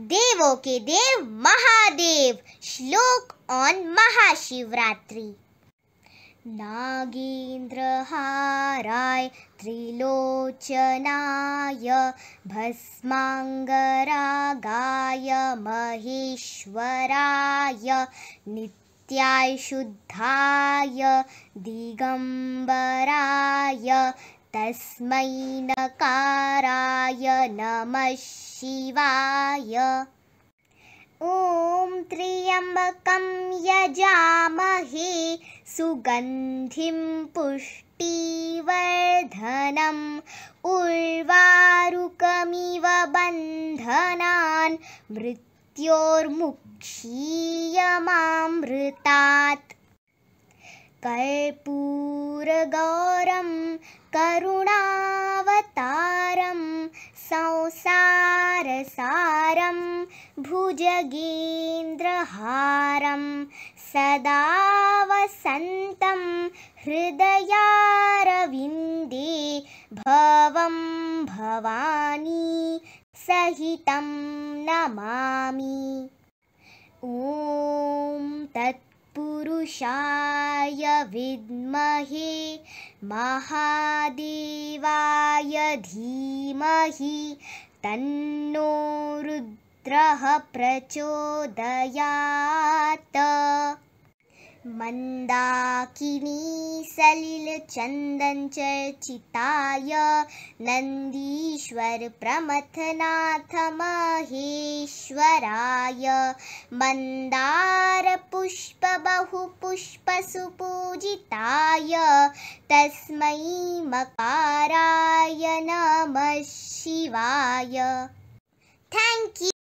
देवों के देव महादेव श्लोक ऑन महाशिवरात्रि नागेन्द्र नागेन्द्रहाराय त्रिलोचनाय भस्माङ्गरागाय महेश्वराय नित्याय शुद्धाय दिगंबराय तस्मै नकाराय नमः शिवाय ॐ त्र्यम्बकं यजामहे सुगन्धिं पुष्टिवर्धनम् उर्वारुकमिव बन्धनान् मृत्योर्मुक्षीय मामृतात् करुणावतारं संसारसारं भुजगेन्द्रहारं सदा वसन्तं हृदयारविन्दे भवं भवानी सहितं नमामि ॐ तत् पुरुषाय विद्महे महादेवाय धीमहि तन्नो रुद्रः प्रचोदयात् मन्दाकिनी सलिलचन्दं चर्चिताय नन्दीश्वरप्रमथनाथमहे श्वराय मन्दारपुष्पबहुपुष्पसुपूजिताय तस्मै मकाराय नमः शिवाय थैंक यू